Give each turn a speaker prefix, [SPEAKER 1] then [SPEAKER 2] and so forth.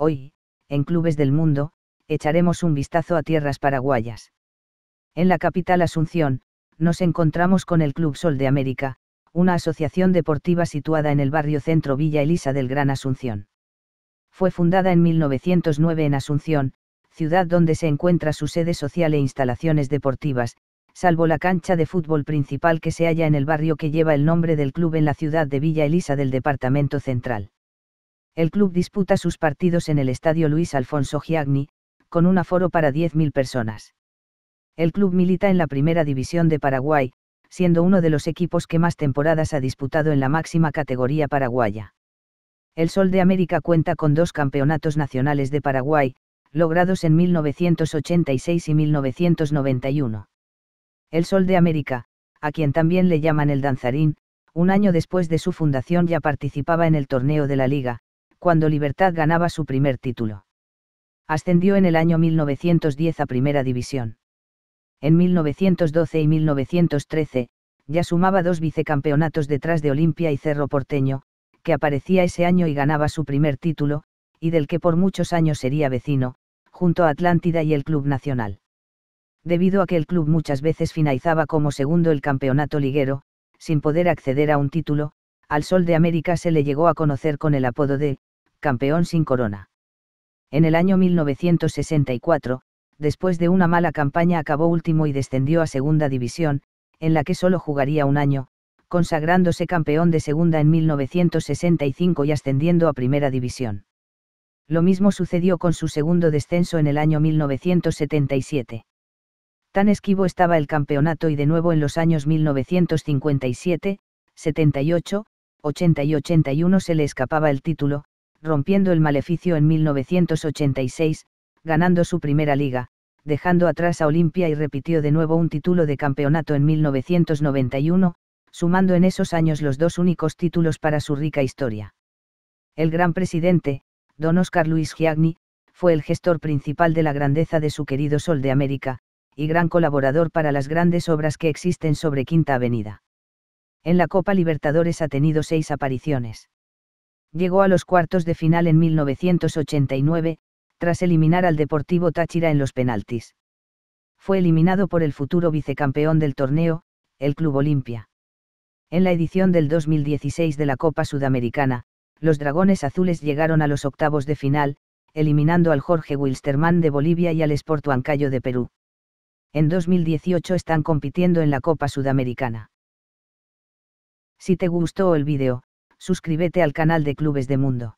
[SPEAKER 1] Hoy, en Clubes del Mundo, echaremos un vistazo a tierras paraguayas. En la capital Asunción, nos encontramos con el Club Sol de América, una asociación deportiva situada en el barrio centro Villa Elisa del Gran Asunción. Fue fundada en 1909 en Asunción, ciudad donde se encuentra su sede social e instalaciones deportivas, salvo la cancha de fútbol principal que se halla en el barrio que lleva el nombre del club en la ciudad de Villa Elisa del Departamento Central. El club disputa sus partidos en el Estadio Luis Alfonso Giagni, con un aforo para 10.000 personas. El club milita en la Primera División de Paraguay, siendo uno de los equipos que más temporadas ha disputado en la máxima categoría paraguaya. El Sol de América cuenta con dos campeonatos nacionales de Paraguay, logrados en 1986 y 1991. El Sol de América, a quien también le llaman el danzarín, un año después de su fundación ya participaba en el torneo de la liga, cuando Libertad ganaba su primer título. Ascendió en el año 1910 a Primera División. En 1912 y 1913, ya sumaba dos vicecampeonatos detrás de Olimpia y Cerro Porteño, que aparecía ese año y ganaba su primer título, y del que por muchos años sería vecino, junto a Atlántida y el Club Nacional. Debido a que el club muchas veces finalizaba como segundo el campeonato liguero, sin poder acceder a un título, al Sol de América se le llegó a conocer con el apodo de campeón sin corona. En el año 1964, después de una mala campaña acabó último y descendió a Segunda División, en la que solo jugaría un año, consagrándose campeón de Segunda en 1965 y ascendiendo a Primera División. Lo mismo sucedió con su segundo descenso en el año 1977. Tan esquivo estaba el campeonato y de nuevo en los años 1957, 78, 80 y 81 se le escapaba el título, rompiendo el maleficio en 1986, ganando su primera liga, dejando atrás a Olimpia y repitió de nuevo un título de campeonato en 1991, sumando en esos años los dos únicos títulos para su rica historia. El gran presidente, don Oscar Luis Giagni, fue el gestor principal de la grandeza de su querido Sol de América, y gran colaborador para las grandes obras que existen sobre Quinta Avenida. En la Copa Libertadores ha tenido seis apariciones. Llegó a los cuartos de final en 1989, tras eliminar al Deportivo Táchira en los penaltis. Fue eliminado por el futuro vicecampeón del torneo, el Club Olimpia. En la edición del 2016 de la Copa Sudamericana, los Dragones Azules llegaron a los octavos de final, eliminando al Jorge Wilstermann de Bolivia y al Sport Huancayo de Perú. En 2018 están compitiendo en la Copa Sudamericana. Si te gustó el vídeo, suscríbete al canal de Clubes de Mundo.